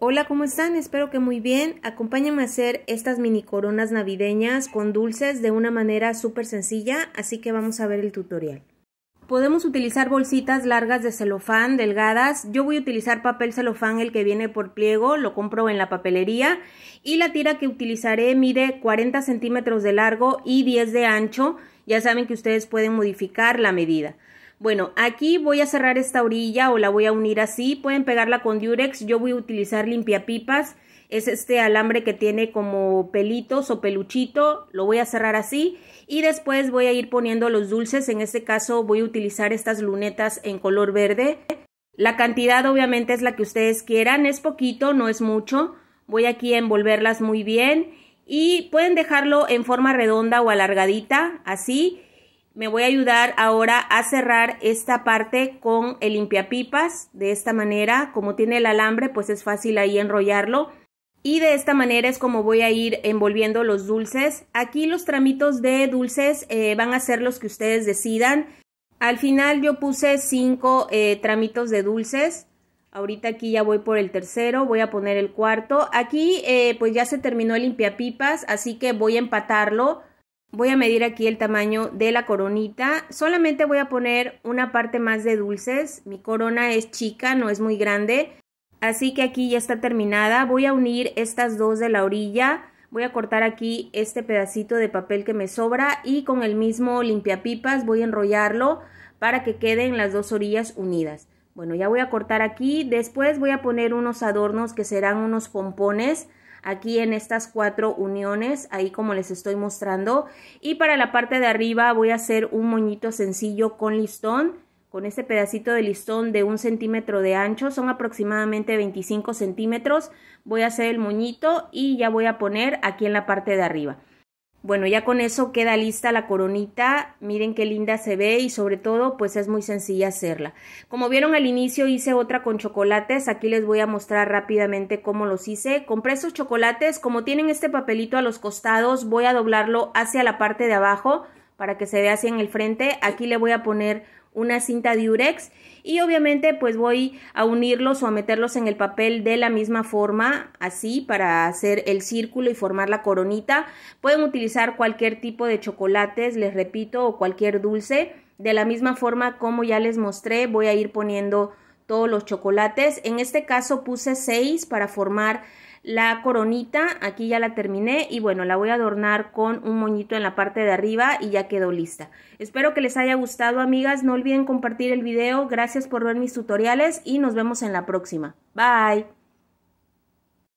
Hola, ¿cómo están? Espero que muy bien. Acompáñenme a hacer estas mini coronas navideñas con dulces de una manera súper sencilla, así que vamos a ver el tutorial. Podemos utilizar bolsitas largas de celofán, delgadas. Yo voy a utilizar papel celofán, el que viene por pliego, lo compro en la papelería. Y la tira que utilizaré mide 40 centímetros de largo y 10 de ancho. Ya saben que ustedes pueden modificar la medida. Bueno, aquí voy a cerrar esta orilla o la voy a unir así. Pueden pegarla con Durex. Yo voy a utilizar limpiapipas. Es este alambre que tiene como pelitos o peluchito. Lo voy a cerrar así. Y después voy a ir poniendo los dulces. En este caso voy a utilizar estas lunetas en color verde. La cantidad obviamente es la que ustedes quieran. Es poquito, no es mucho. Voy aquí a envolverlas muy bien. Y pueden dejarlo en forma redonda o alargadita, así me voy a ayudar ahora a cerrar esta parte con el limpiapipas. De esta manera, como tiene el alambre, pues es fácil ahí enrollarlo. Y de esta manera es como voy a ir envolviendo los dulces. Aquí los tramitos de dulces eh, van a ser los que ustedes decidan. Al final yo puse cinco eh, tramitos de dulces. Ahorita aquí ya voy por el tercero, voy a poner el cuarto. Aquí eh, pues ya se terminó el limpiapipas, así que voy a empatarlo Voy a medir aquí el tamaño de la coronita. Solamente voy a poner una parte más de dulces. Mi corona es chica, no es muy grande. Así que aquí ya está terminada. Voy a unir estas dos de la orilla. Voy a cortar aquí este pedacito de papel que me sobra y con el mismo limpiapipas voy a enrollarlo para que queden las dos orillas unidas. Bueno, ya voy a cortar aquí. Después voy a poner unos adornos que serán unos pompones aquí en estas cuatro uniones, ahí como les estoy mostrando. Y para la parte de arriba voy a hacer un moñito sencillo con listón, con este pedacito de listón de un centímetro de ancho, son aproximadamente 25 centímetros. Voy a hacer el moñito y ya voy a poner aquí en la parte de arriba. Bueno, ya con eso queda lista la coronita. Miren qué linda se ve y sobre todo pues es muy sencilla hacerla. Como vieron al inicio hice otra con chocolates. Aquí les voy a mostrar rápidamente cómo los hice. Compré esos chocolates. Como tienen este papelito a los costados voy a doblarlo hacia la parte de abajo para que se vea así en el frente. Aquí le voy a poner una cinta de urex y obviamente pues voy a unirlos o a meterlos en el papel de la misma forma así para hacer el círculo y formar la coronita pueden utilizar cualquier tipo de chocolates les repito o cualquier dulce de la misma forma como ya les mostré voy a ir poniendo todos los chocolates. En este caso puse 6 para formar la coronita. Aquí ya la terminé y bueno, la voy a adornar con un moñito en la parte de arriba y ya quedó lista. Espero que les haya gustado amigas. No olviden compartir el video. Gracias por ver mis tutoriales y nos vemos en la próxima. Bye.